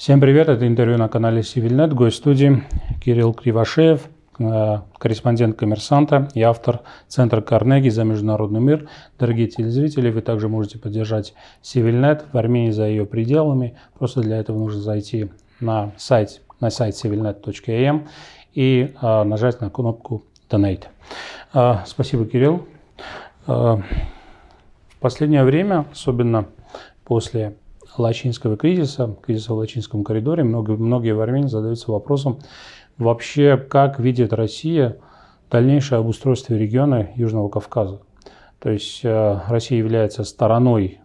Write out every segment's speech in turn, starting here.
Всем привет, это интервью на канале Civilnet, гость студии Кирилл Кривошеев, э, корреспондент «Коммерсанта» и автор Центра Карнеги за международный мир. Дорогие телезрители, вы также можете поддержать Civilnet в Армении за ее пределами. Просто для этого нужно зайти на сайт, на сайт civilnet.am эм и э, нажать на кнопку «Donate». Э, спасибо, Кирилл. в последнее время, особенно после лачинского кризиса, кризиса в лачинском коридоре, много, многие в Армении задаются вопросом, вообще как видит Россия дальнейшее обустройство региона Южного Кавказа. То есть э, Россия является стороной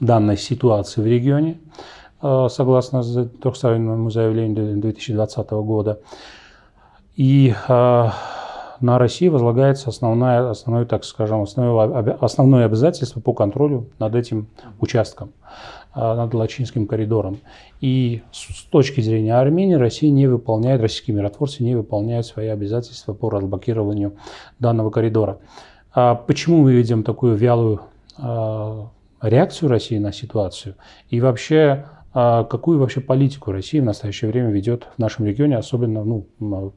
данной ситуации в регионе, э, согласно трехстороннему заявлению 2020 года. И э, на России возлагается основное, основное, так скажем, основное, основное обязательство по контролю над этим участком, а, над Лачинским коридором. И с точки зрения Армении Россия не выполняет, российские миротворцы не выполняют свои обязательства по разблокированию данного коридора. А почему мы видим такую вялую а, реакцию России на ситуацию? И вообще какую вообще политику Россия в настоящее время ведет в нашем регионе, особенно ну,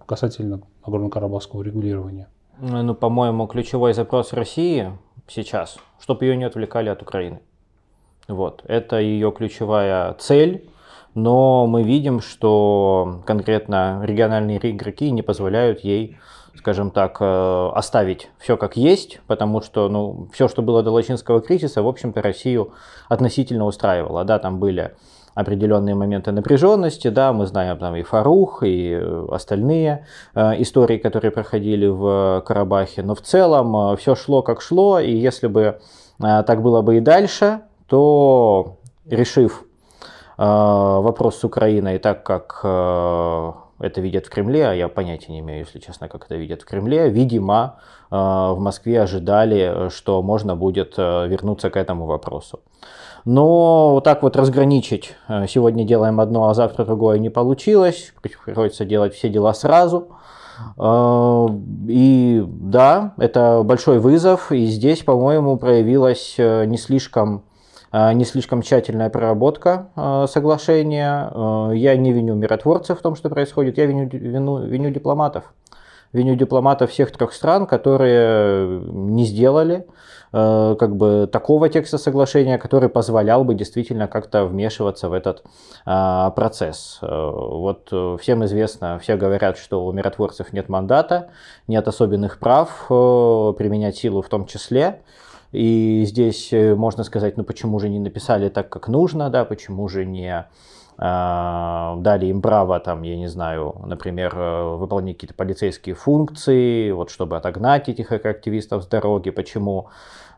касательно Нагорно-Карабахского регулирования. Э, ну, по-моему, ключевой запрос России сейчас, чтобы ее не отвлекали от Украины. Вот, это ее ключевая цель, но мы видим, что конкретно региональные игроки не позволяют ей скажем так, э, оставить все как есть, потому что ну, все, что было до Лачинского кризиса, в общем-то, Россию относительно устраивало. Да, там были определенные моменты напряженности, да, мы знаем там и Фарух, и э, остальные э, истории, которые проходили в Карабахе, но в целом э, все шло как шло, и если бы э, так было бы и дальше, то решив э, вопрос с Украиной, так как это видят в Кремле, а я понятия не имею, если честно, как это видят в Кремле. Видимо, э, в Москве ожидали, что можно будет э, вернуться к этому вопросу. Но вот так вот разграничить, э, сегодня делаем одно, а завтра другое не получилось, приходится делать все дела сразу. И да, это большой вызов, и здесь, по-моему, проявилась не слишком а, не слишком тщательная проработка а, соглашения. А, я не виню миротворцев в том, что происходит, я виню, вину, виню дипломатов. Виню дипломатов всех трех стран, которые не сделали как бы такого текста соглашения, который позволял бы действительно как-то вмешиваться в этот процесс. Вот э, всем известно, все говорят, что у миротворцев нет мандата, нет особенных прав э, применять силу в том числе. И здесь э, можно сказать, ну почему же не написали так, как нужно, да, почему же не а, дали им право, там, я не знаю, например, э, выполнять какие-то полицейские функции, вот чтобы отогнать этих активистов с дороги, почему,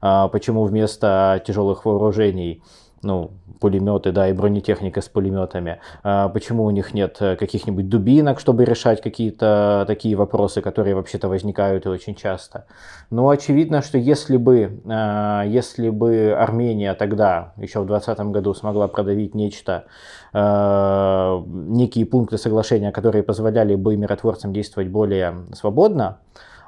а, почему вместо тяжелых вооружений ну, пулеметы, да, и бронетехника с пулеметами. А почему у них нет э, каких-нибудь дубинок, чтобы решать какие-то такие вопросы, которые вообще-то возникают и очень часто? Но ну, очевидно, что если бы, э, если бы Армения тогда, еще в 2020 году, смогла продавить нечто, э, некие пункты соглашения, которые позволяли бы миротворцам действовать более свободно,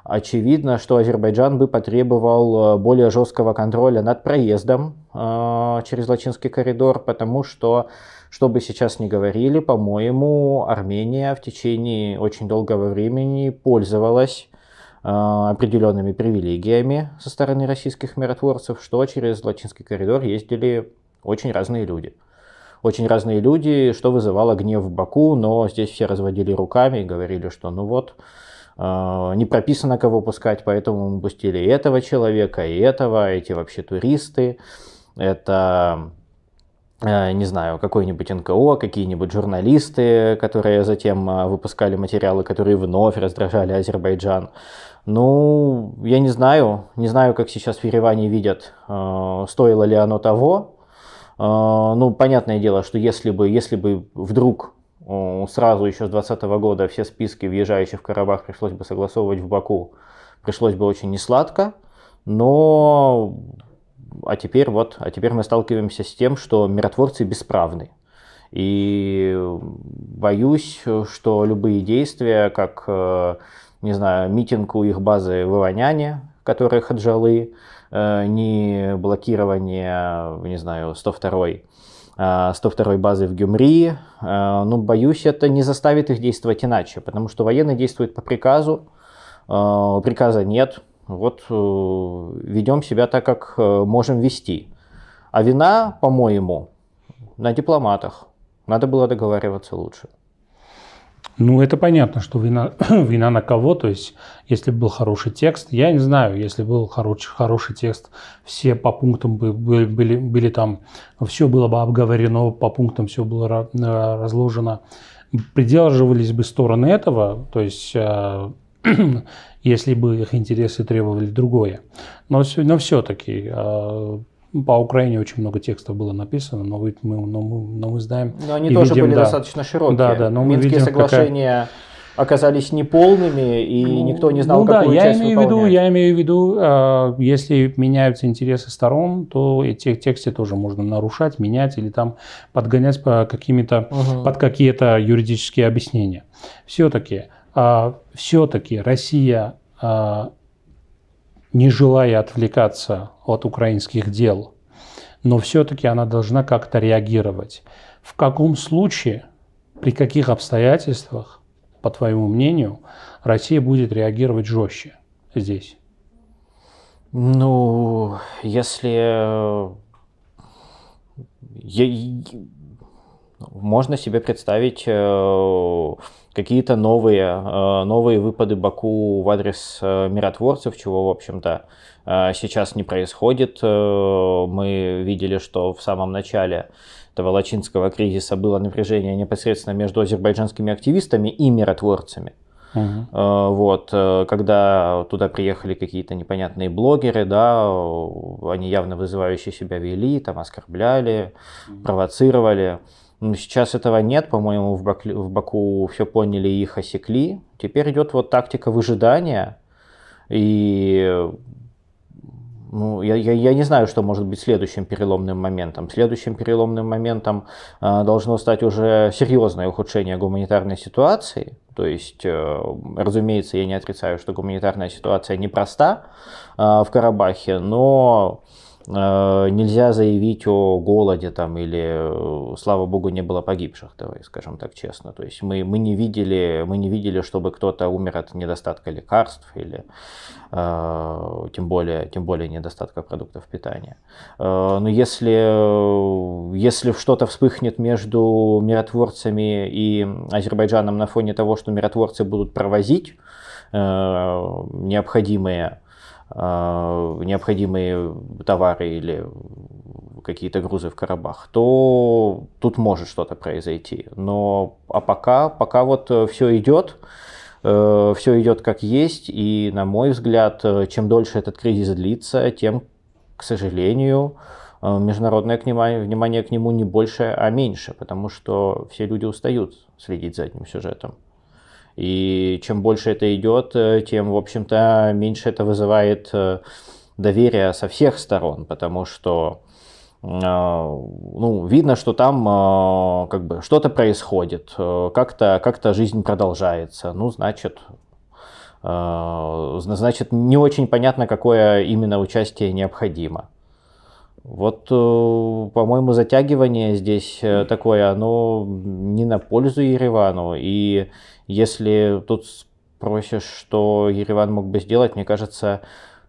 очевидно, что Азербайджан бы потребовал э, более жесткого контроля над проездом э, через Лачинский коридор, потому что, что бы сейчас ни говорили, по-моему, Армения в течение очень долгого времени пользовалась э, определенными привилегиями со стороны российских миротворцев, что через Лачинский коридор ездили очень разные люди. Очень разные люди, что вызывало гнев в Баку, но здесь все разводили руками и говорили, что ну вот, а, не прописано, кого пускать, поэтому мы пустили и этого человека, и этого, эти вообще туристы, это а, не знаю, какой-нибудь НКО, какие-нибудь журналисты, которые затем а, выпускали материалы, которые вновь раздражали Азербайджан. Ну, я не знаю, не знаю, как сейчас в Ереване видят, стоило ли оно того. Ну, понятное дело, что если бы, если бы вдруг сразу еще с 2020 года все списки въезжающих в Карабах пришлось бы согласовывать в Баку. Пришлось бы очень несладко, но а теперь вот, а теперь мы сталкиваемся с тем, что миротворцы бесправны. И боюсь, что любые действия, как, э, не знаю, митинг у их базы в Иваняне, которые хаджалы, э, не блокирование, не знаю, 102-й, 102 э, базы в Гюмри. Э, Но ну, боюсь, это не заставит их действовать иначе, потому что военные действуют по приказу, э, приказа нет. Вот ведем себя так, как можем вести. А вина, по-моему, на дипломатах. Надо было договариваться лучше. Ну, это понятно, что вина, вина на кого. То есть, если был хороший текст, я не знаю, если был хороший, хороший текст, все по пунктам бы, были, были, были там, все было бы обговорено, по пунктам все было э, разложено. Придерживались бы стороны этого, то есть э, если бы их интересы требовали другое. Но, но все-таки э, ну, по Украине очень много текстов было написано, но мы, мы, но мы, но мы знаем. Но они тоже видим, были да, достаточно широкие. Да, да, но мы Минские видим, соглашения какая... оказались неполными, и ну, никто не знал, ну, какую да, я имею выполнять. Ввиду, я имею в виду, э, если меняются интересы сторон, то эти тексты тоже можно нарушать, менять или там подгонять по какими-то, угу. под какие-то юридические объяснения. Все-таки, э, а, все-таки Россия э, не желая отвлекаться от украинских дел. Но все-таки она должна как-то реагировать. В каком случае, при каких обстоятельствах, по твоему мнению, Россия будет реагировать жестче здесь? Ну, если... Э, я можно себе представить э, какие-то новые, э, новые выпады Баку в адрес э, миротворцев, чего, в общем-то, сейчас не происходит. Мы видели, что в самом начале этого лачинского кризиса было напряжение непосредственно между азербайджанскими активистами и миротворцами. Uh -huh. Вот, когда туда приехали какие-то непонятные блогеры, да, они явно вызывающие себя вели, там оскорбляли, провоцировали. Сейчас этого нет, по-моему, в, в Баку все поняли и их осекли. Теперь идет вот тактика выжидания. И ну, я, я, я не знаю, что может быть следующим переломным моментом. Следующим переломным моментом э, должно стать уже серьезное ухудшение гуманитарной ситуации. То есть, э, разумеется, я не отрицаю, что гуманитарная ситуация непроста э, в Карабахе, но Э, нельзя заявить о голоде там или, э, слава богу, не было погибших, давай скажем так честно. То есть мы, мы, не, видели, мы не видели, чтобы кто-то умер от недостатка лекарств или э, тем, более, тем более недостатка продуктов питания. Э, но если, э, если что-то вспыхнет между миротворцами и Азербайджаном на фоне того, что миротворцы будут провозить э, необходимые Э, необходимые товары или какие-то грузы в Карабах, то тут может что-то произойти. Но а пока, пока вот э, все идет, э, все идет как есть, и на мой взгляд, чем дольше этот кризис длится, тем, к сожалению, международное внимание, внимание к нему не больше, а меньше, потому что все люди устают следить за этим сюжетом. И чем больше это идет, э, тем, в общем-то, меньше это вызывает э, доверия со всех сторон, потому что а, ну, видно, что там а, как бы что-то происходит, э, как-то как жизнь продолжается. Ну, значит, значит, не очень понятно, какое именно участие необходимо. Вот, по-моему, затягивание здесь такое, оно не на пользу Еревану, и если тут спросишь, что Ереван мог бы сделать, мне кажется,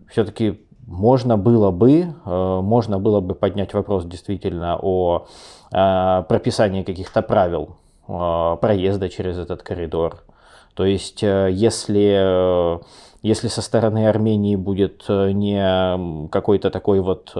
все-таки можно было бы, э, можно было бы поднять вопрос действительно о э, прописании каких-то правил э, проезда через этот коридор. То есть, если, если со стороны Армении будет не какой-то такой вот,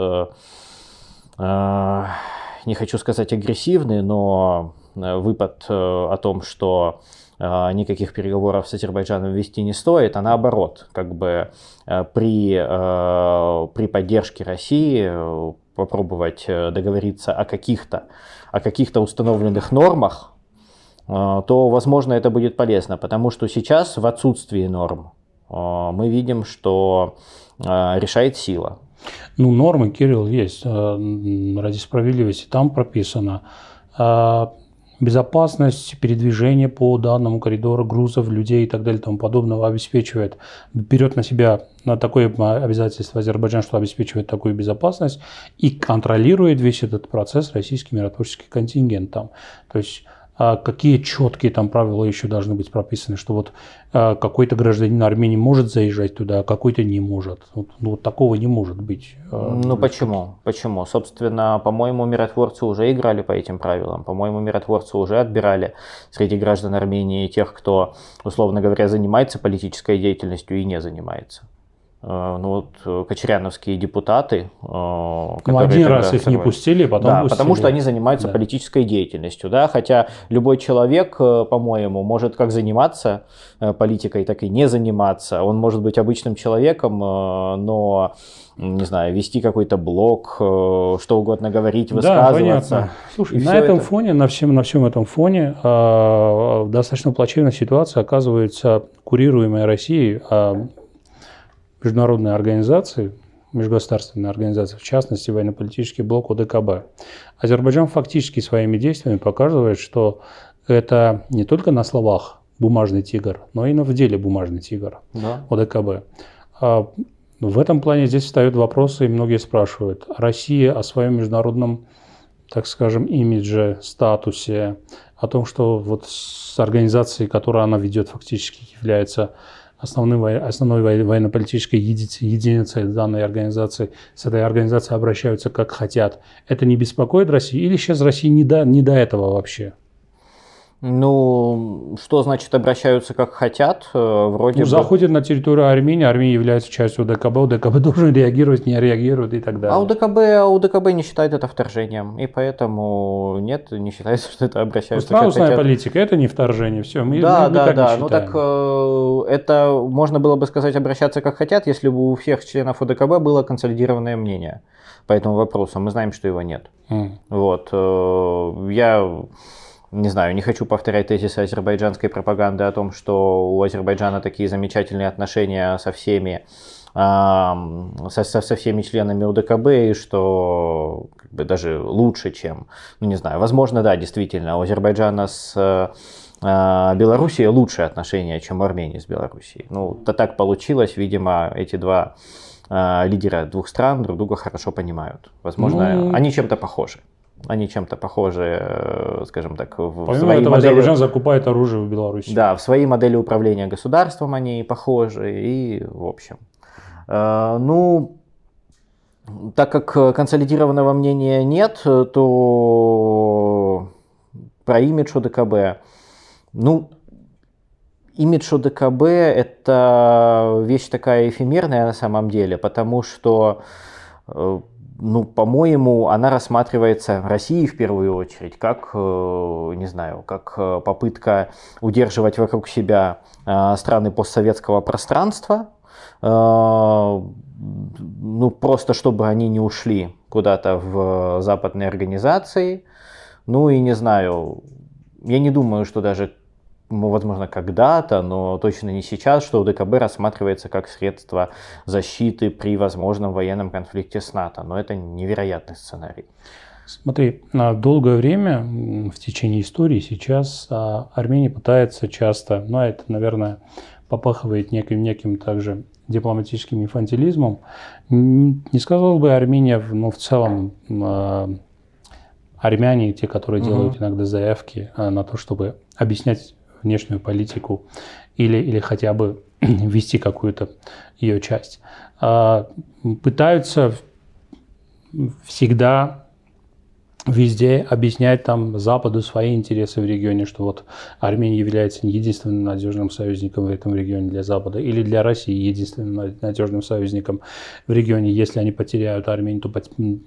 не хочу сказать агрессивный, но выпад о том, что Э, никаких переговоров с Азербайджаном вести не стоит, а наоборот, как бы э, при, э, при поддержке России попробовать договориться о каких-то о каких-то установленных нормах, то, возможно, это будет полезно, потому что сейчас в отсутствии норм мы видим, что решает сила. Ну, нормы, Кирилл, есть. Ради справедливости там прописано. А, безопасность передвижения по данному коридору грузов, людей и так далее и тому подобного обеспечивает, берет на себя на такое обязательство Азербайджан, что обеспечивает такую безопасность и контролирует весь этот процесс российский миротворческий контингент там. То есть а какие четкие там правила еще должны быть прописаны, что вот а, какой-то гражданин Армении может заезжать туда, а какой-то не может. Вот, ну, вот такого не может быть. А, ну почему? Почему? Собственно, по-моему, миротворцы уже играли по этим правилам. По-моему, миротворцы уже отбирали среди граждан Армении тех, кто, условно говоря, занимается политической деятельностью и не занимается. Э, ну вот э, кочеряновские депутаты, э, ну, которые один раз их не пустили, потом да, пустили. потому что они занимаются да. политической деятельностью, да, хотя любой человек, по-моему, может как заниматься политикой, так и не заниматься. Он может быть обычным человеком, но не знаю, вести какой-то блог, что угодно говорить, высказываться. Да, понятно. Слушай, и на этом это... фоне, на всем, на всем этом фоне э, достаточно плачевной ситуация оказывается курируемая Россией э, международные организации, межгосударственные организации, в частности военно-политический блок ОДКБ. Азербайджан фактически своими действиями показывает, что это не только на словах бумажный тигр, но и в деле бумажный тигр да. ОДКБ. А в этом плане здесь встают вопросы, и многие спрашивают. Россия о своем международном, так скажем, имидже, статусе, о том, что вот с организацией, которую она ведет, фактически является основной, основной военно-политической единицей данной организации, с этой организацией обращаются как хотят. Это не беспокоит Россию или сейчас Россия не до, не до этого вообще? Ну, что значит обращаются как хотят? Э, вроде ну, бы... заходят на территорию Армении, Армения является частью УДКБ, УДКБ должен реагировать, не реагирует и так далее. А УДКБ, а УДКБ не считает это вторжением, и поэтому нет, не считается, что это обращаются ну, как хотят. политика, это не вторжение, все, мы, да, мы, да, мы так да. не Ну так э, это можно было бы сказать обращаться как хотят, если бы у всех членов УДКБ было консолидированное мнение по этому вопросу. Мы знаем, что его нет. Mm. Вот. Э, я не знаю, не хочу повторять тезисы азербайджанской пропаганды о том, что у Азербайджана такие замечательные отношения со всеми, со, со, со всеми членами УДКБ, и что как бы, даже лучше, чем, ну не знаю, возможно, да, действительно, у Азербайджана с э, а, Белоруссией лучшие отношения, чем у Армении с Белоруссией. Ну, то так получилось, видимо, эти два а, лидера двух стран друг друга хорошо понимают. Возможно, ну, они чем-то похожи они чем-то похожи, э, скажем так, в Помимо своей этого, модели... Азербайджан закупает оружие в Беларуси. Да, в своей модели управления государством они похожи и в общем. Э, ну, так как консолидированного мнения нет, э, то про имидж ОДКБ. Ну, имидж ОДКБ – это вещь такая эфемерная на самом деле, потому что ну, по-моему, она рассматривается в России в первую очередь как, э, не знаю, как э, попытка удерживать вокруг себя э, страны постсоветского пространства, ну, просто чтобы они не ушли куда-то в западные организации, ну и не знаю, я не думаю, что даже ну, возможно, когда-то, но точно не сейчас, что УДКБ рассматривается как средство защиты при возможном военном конфликте с НАТО. Но это невероятный сценарий. Смотри, долгое время в течение истории сейчас а, Армения пытается часто, ну а это, наверное, попахивает неким, неким также дипломатическим инфантилизмом. Не сказал бы Армения, но ну, в целом а, армяне, те, которые делают угу. иногда заявки на то, чтобы объяснять внешнюю политику или, или хотя бы вести какую-то ее часть. А, пытаются всегда везде объяснять там Западу свои интересы в регионе, что вот Армения является не единственным надежным союзником в этом регионе для Запада, или для России единственным надежным союзником в регионе. Если они потеряют Армению, то,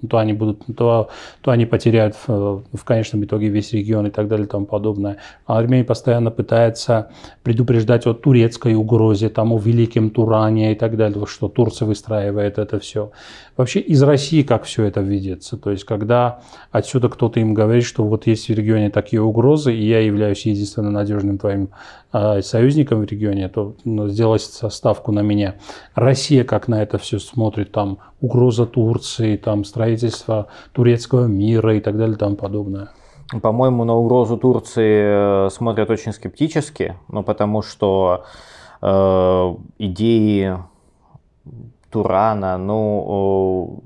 то они будут, то, то они потеряют в, э, в конечном итоге весь регион и так далее и тому подобное. А Армения постоянно пытается предупреждать о турецкой угрозе, там о великом Туране и так далее, что Турция выстраивает это все. Вообще из России как все это видится, то есть когда отсюда кто-то им говорит, что вот есть в регионе такие угрозы, и я являюсь единственным надежным твоим а, союзником в регионе, то ну, сделать ставку на меня. Россия как на это все смотрит, там угроза Турции, там строительство турецкого мира и так далее, там подобное. По-моему, на угрозу Турции э, смотрят очень скептически, ну потому что э, идеи Турана, ну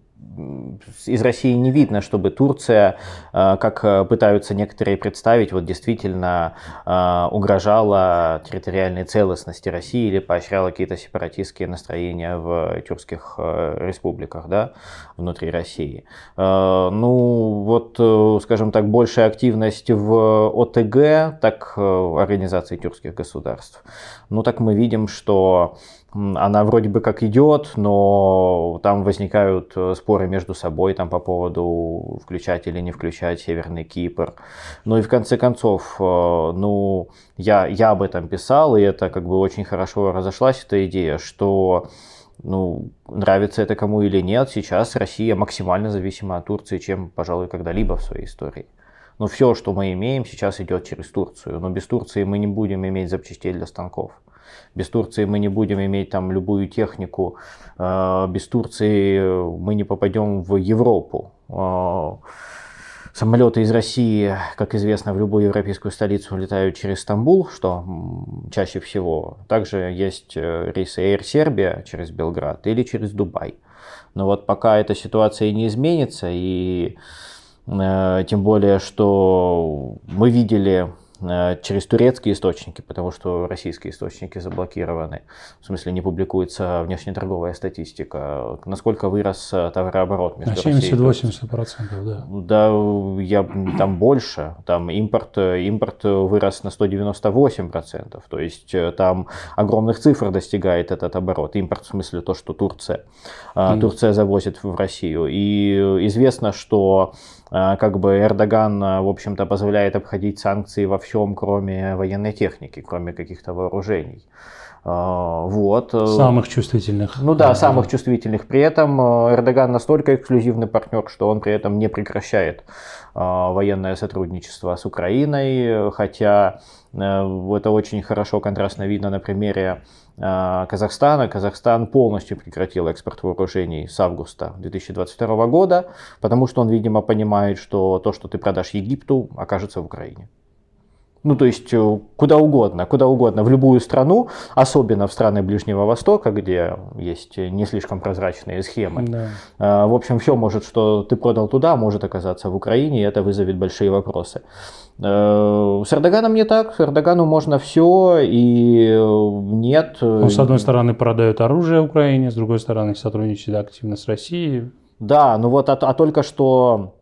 из России не видно, чтобы Турция, э, как э, пытаются некоторые представить, вот действительно э, угрожала территориальной целостности России или поощряла какие-то сепаратистские настроения в тюркских республиках да, внутри России. Ну, вот, скажем так, большая активность в ОТГ, так организации тюркских государств. Ну, так мы видим, что она вроде бы как идет, но там возникают э, споры между собой там по поводу включать или не включать Северный Кипр. Ну и в конце концов, э, ну я, я об этом писал, и это как бы очень хорошо разошлась эта идея, что ну, нравится это кому или нет, сейчас Россия максимально зависима от Турции, чем, пожалуй, когда-либо в своей истории. Но ну, все, что мы имеем, сейчас идет через Турцию. Но без Турции мы не будем иметь запчастей для станков без Турции мы не будем иметь там любую технику, а, без Турции э, мы не попадем в Европу. А, самолеты из России, как известно, в любую европейскую столицу летают через Стамбул, что чаще всего. Также есть э, рейсы Air Serbia через Белград или через Дубай. Но вот пока эта ситуация не изменится, и э, тем более, что мы видели Э, через турецкие источники, потому что российские источники заблокированы. В смысле, не публикуется внешнеторговая статистика. Насколько вырос э, товарооборот между Россией? 70-80%, да. Да, я, там больше. Там импорт, э, импорт вырос на 198%. То есть там огромных цифр достигает этот оборот. Импорт в смысле то, что Турция. Mm. Турция завозит в Россию. И известно, что а, как бы Эрдоган, а, в общем-то, позволяет обходить санкции во всем, кроме военной техники, кроме каких-то вооружений. А, вот. Э, самых чувствительных. Ну да, самых чувствительных. При этом э, Эрдоган настолько эксклюзивный партнер, что он при этом не прекращает военное сотрудничество с Украиной, хотя э, это очень хорошо контрастно видно на примере а, Казахстана. Казахстан полностью прекратил экспорт вооружений с августа 2022 года, потому что он, видимо, понимает, что то, что ты продашь Египту, окажется в Украине. Ну, то есть э, куда угодно, куда угодно, в любую страну, особенно в страны Ближнего Востока, где есть э, не слишком прозрачные схемы. Да. Э, в общем, все может, что ты продал туда, может оказаться в Украине, и это вызовет большие вопросы. С Эрдоганом не так, с Эрдогану можно все, и нет. Он, ну, с одной стороны, продает оружие Украине, с другой стороны, сотрудничает активно с Россией. Да, ну вот, а, а только что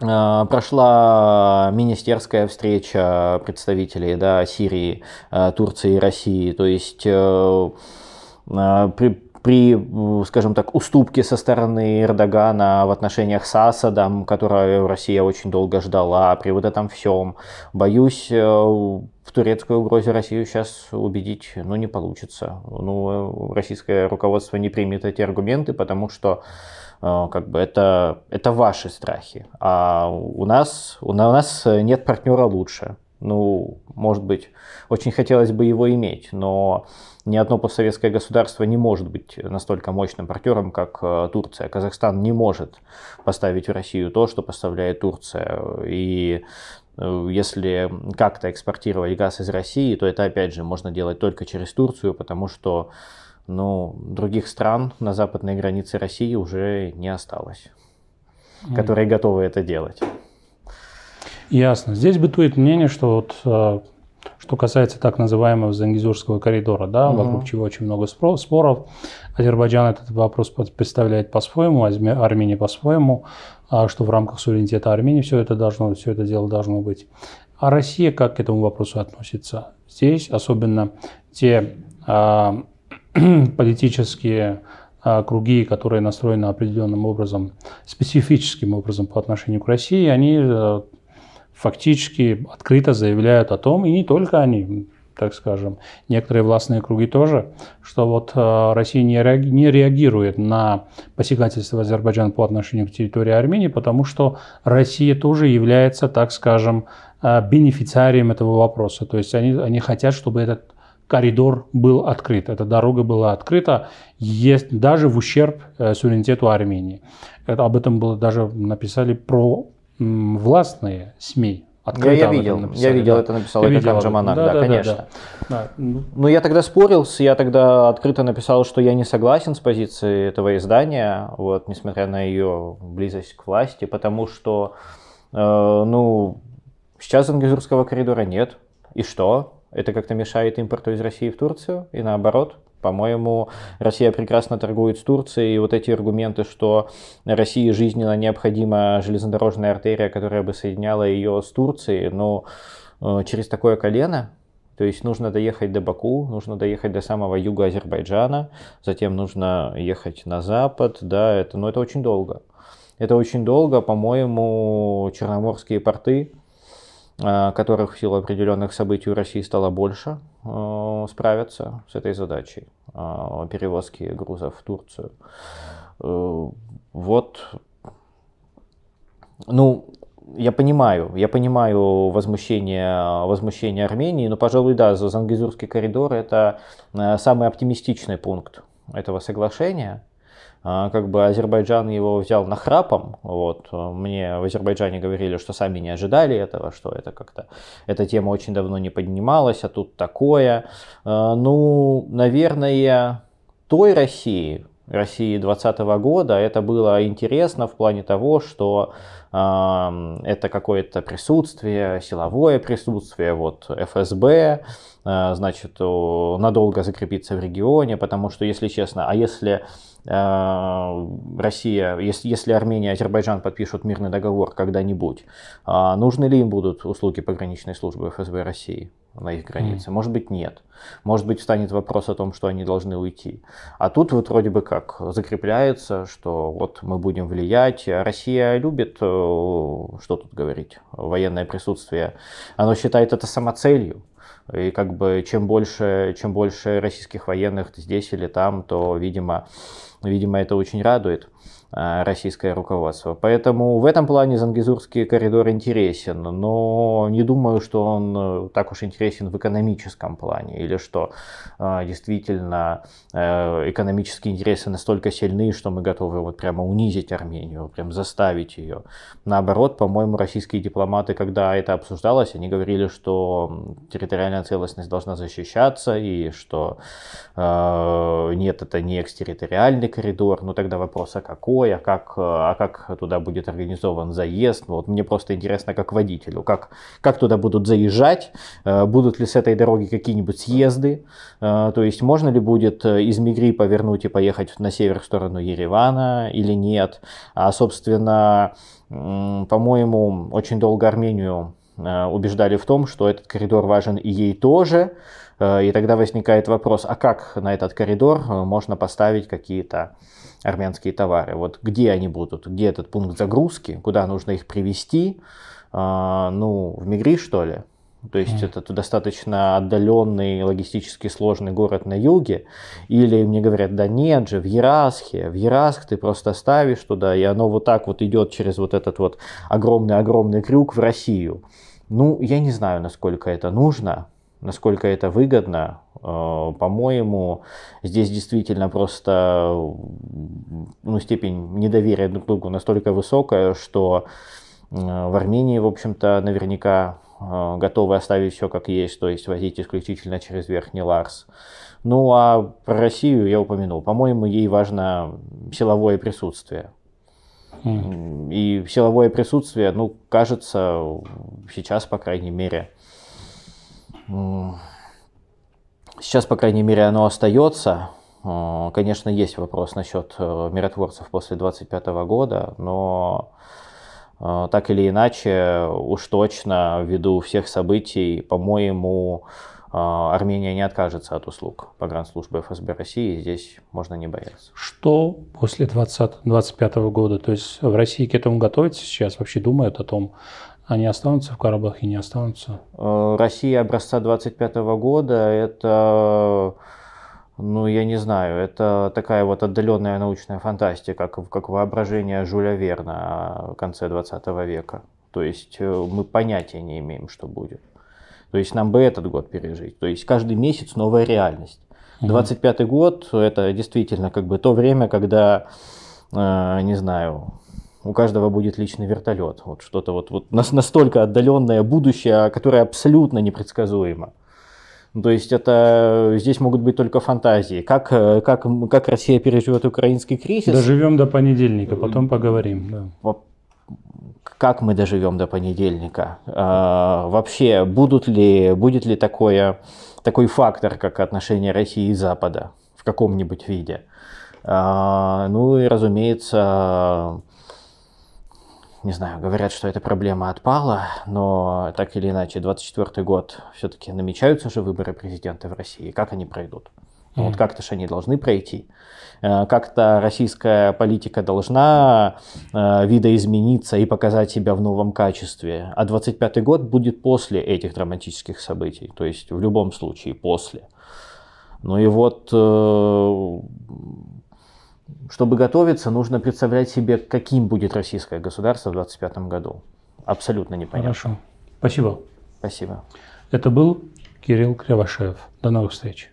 Э, прошла министерская встреча представителей да, Сирии, э, Турции и России. То есть э, при, скажем так, уступке со стороны Эрдогана в отношениях с Асадом, которую Россия очень долго ждала, при вот этом всем, боюсь, э, в турецкой угрозе Россию сейчас убедить, ну, не получится. Ну, э, российское руководство не примет эти аргументы, потому что э, как бы это, это ваши страхи. А у нас, у нас нет партнера лучше. Ну, может быть, очень хотелось бы его иметь, но ни одно постсоветское государство не может быть настолько мощным партнером, как э, Турция. Казахстан не может поставить в Россию то, что поставляет Турция. И э, если как-то экспортировать газ из России, то это, опять же, можно делать только через Турцию, потому что ну, других стран на западной границе России уже не осталось, которые готовы это делать. Ясно. Здесь бытует мнение, что вот э, что касается так называемого Зангизурского коридора, да, угу. вокруг чего очень много споров. Азербайджан этот вопрос представляет по-своему, Армения по-своему, а что в рамках суверенитета Армении все это должно, все это дело должно быть. А Россия как к этому вопросу относится? Здесь особенно те а, политические а, круги, которые настроены определенным образом, специфическим образом по отношению к России, они э, фактически открыто заявляют о том, и не только они, так скажем, некоторые властные круги тоже, что вот э, Россия не, реагирует на посягательство Азербайджана по отношению к территории Армении, потому что Россия тоже является, так скажем, э, бенефициарием этого вопроса. То есть они, они хотят, чтобы этот коридор был открыт, эта дорога была открыта, есть, даже в ущерб э, суверенитету Армении. Это, об этом было даже написали про властные СМИ, Да, я, видел, написали, я видел, да. это написал я это Джаманак, да, да, да, конечно. Да, да. Но ну, я тогда спорил, я тогда открыто написал, что я не согласен с позицией этого издания, вот, несмотря на ее близость к власти, потому что, э, ну, сейчас Ангизурского коридора нет, и что? Это как-то мешает импорту из России в Турцию и наоборот? По-моему, Россия прекрасно торгует с Турцией, и вот эти аргументы, что России жизненно необходима железнодорожная артерия, которая бы соединяла ее с Турцией, но ну, э, через такое колено, то есть нужно доехать до Баку, нужно доехать до самого юга Азербайджана, затем нужно ехать на запад, да, это, но ну, это очень долго. Это очень долго, по-моему, черноморские порты, Э, которых в силу определенных событий у России стало больше, э, справиться с этой задачей э, перевозки грузов в Турцию. Вот, ну, я понимаю, я понимаю возмущение, возмущение Армении, но, пожалуй, да, Зангизурский коридор – это самый оптимистичный пункт этого соглашения – а, как бы Азербайджан его взял на храпом, вот, мне в Азербайджане говорили, что сами не ожидали этого, что это как-то, эта тема очень давно не поднималась, а тут такое, а, ну, наверное, той России, России 2020 года, это было интересно в плане того, что а, это какое-то присутствие, силовое присутствие, вот ФСБ, значит, надолго закрепиться в регионе, потому что, если честно, а если Э, Россия, если, если Армения и Азербайджан подпишут мирный договор когда-нибудь, а нужны ли им будут услуги пограничной службы ФСБ России? на их границе. Может быть, нет. Может быть, встанет вопрос о том, что они должны уйти. А тут вот вроде бы как закрепляется, что вот мы будем влиять. Россия любит, э, что тут говорить, военное присутствие. Оно считает это самоцелью. И как бы чем больше, чем больше российских военных здесь или там, то, видимо, Видимо, это очень радует. Э, российское руководство. Поэтому в этом плане Зангизурский коридор интересен, но не думаю, что он э, так уж интересен в экономическом плане, или что э, действительно экономические интересы настолько сильны, что мы готовы вот прямо унизить Армению, прям заставить ее. Наоборот, по-моему, российские дипломаты, когда это обсуждалось, они говорили, что территориальная целостность должна защищаться, и что нет, это не экстерриториальный коридор, но ну тогда вопрос, о а каком ой, а как, э, а как туда будет организован заезд? Ну, вот мне просто интересно, как водителю, как, как туда будут заезжать, э, будут ли с этой дороги какие-нибудь съезды, э, то есть можно ли будет из Мигри повернуть и поехать на север в сторону Еревана или нет. А, собственно, по-моему, очень долго Армению убеждали в том, что этот коридор важен и ей тоже, Э, и тогда возникает вопрос, а как на этот коридор э, можно поставить какие-то армянские товары? Вот где они будут? Где этот пункт загрузки? Куда нужно их привезти? Э, ну, в Мигри, что ли? То есть mm. это достаточно отдаленный, логистически сложный город на юге. Или мне говорят, да нет же, в Ерасхе, в Ерасх ты просто ставишь туда, и оно вот так вот идет через вот этот вот огромный-огромный крюк в Россию. Ну, я не знаю, насколько это нужно насколько это выгодно. Э, по-моему, здесь действительно просто ну, степень недоверия друг другу настолько высокая, что э, в Армении, в общем-то, наверняка э, готовы оставить все как есть, то есть возить исключительно через Верхний Ларс. Ну а про Россию я упомянул. По-моему, ей важно силовое присутствие. И силовое присутствие, ну, кажется, сейчас, по крайней мере, Сейчас, по крайней мере, оно остается. Э, конечно, есть вопрос насчет э, миротворцев после 25 года, но э, так или иначе, уж точно, ввиду всех событий, по-моему, Армения не откажется от услуг погранслужбы ФСБ России, здесь можно не бояться. Что после 2025 года? То есть в России к этому готовятся сейчас? Вообще думают о том, они останутся в Карабахе, не останутся? Э, Россия образца 25 года – это, ну, я не знаю, это такая вот отдаленная научная фантастика, как, как воображение Жюля Верна конце 20 века. То есть э, мы понятия не имеем, что будет. То есть нам бы этот год пережить. То есть каждый месяц новая реальность. 25-й год – это действительно как бы то время, когда, э, не знаю, у каждого будет личный вертолет. Вот что-то вот, вот настолько отдаленное будущее, которое абсолютно непредсказуемо. Ну, то есть это здесь могут быть только фантазии. Как, как, как Россия переживет украинский кризис? Доживем до понедельника, э, потом поговорим. Да. Как мы доживем до понедельника? А, вообще, будут ли, будет ли такое, такой фактор, как отношения России и Запада в каком-нибудь виде? А, ну и, разумеется, не знаю, говорят, что эта проблема отпала, но так или иначе, 24 год все-таки намечаются же выборы президента в России. Как они пройдут? Mm-hmm. Вот как-то же они должны пройти. Э, как-то российская политика должна э, видоизмениться и показать себя в новом качестве. А 25-й год будет после этих драматических событий. То есть в любом случае после. Ну и вот э, чтобы готовиться, нужно представлять себе, каким будет российское государство в 2025 году. Абсолютно непонятно. Хорошо. Спасибо. Спасибо. Это был Кирилл Кривошеев. До новых встреч.